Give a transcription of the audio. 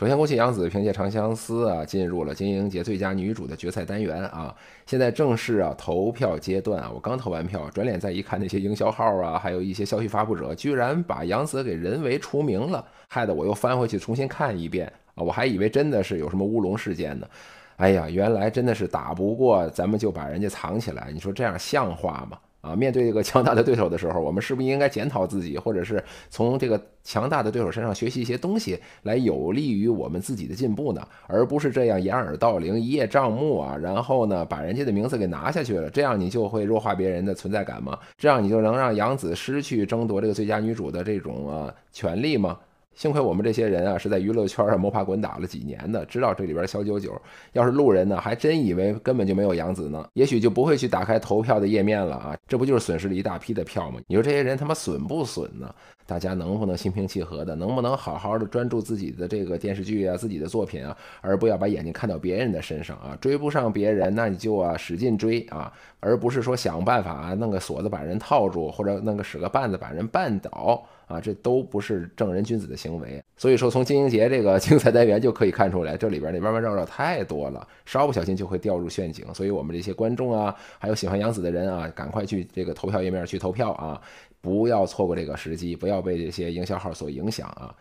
首先，恭喜杨紫凭借《长相思》啊进入了金鹰节最佳女主的决赛单元啊！现在正式啊投票阶段啊！我刚投完票，转脸再一看，那些营销号啊，还有一些消息发布者，居然把杨紫给人为除名了，害得我又翻回去重新看一遍啊！我还以为真的是有什么乌龙事件呢，哎呀，原来真的是打不过，咱们就把人家藏起来，你说这样像话吗？啊，面对这个强大的对手的时候，我们是不是应该检讨自己，或者是从这个强大的对手身上学习一些东西，来有利于我们自己的进步呢？而不是这样掩耳盗铃、一叶障目啊，然后呢，把人家的名字给拿下去了，这样你就会弱化别人的存在感吗？这样你就能让杨紫失去争夺这个最佳女主的这种啊权利吗？幸亏我们这些人啊，是在娱乐圈上摸爬滚打了几年的，知道这里边小九九。要是路人呢，还真以为根本就没有杨紫呢，也许就不会去打开投票的页面了啊！这不就是损失了一大批的票吗？你说这些人他妈损不损呢？大家能不能心平气和的，能不能好好的专注自己的这个电视剧啊、自己的作品啊，而不要把眼睛看到别人的身上啊？追不上别人，那你就啊使劲追啊，而不是说想办法弄个锁子把人套住，或者弄个使个绊子把人绊倒啊，这都不是正人君子的行为。所以说，从金英杰这个精彩单元就可以看出来，这里边的弯弯绕绕太多了，稍不小心就会掉入陷阱。所以我们这些观众啊，还有喜欢杨紫的人啊，赶快去这个投票页面去投票啊，不要错过这个时机，不要。被这些营销号所影响啊。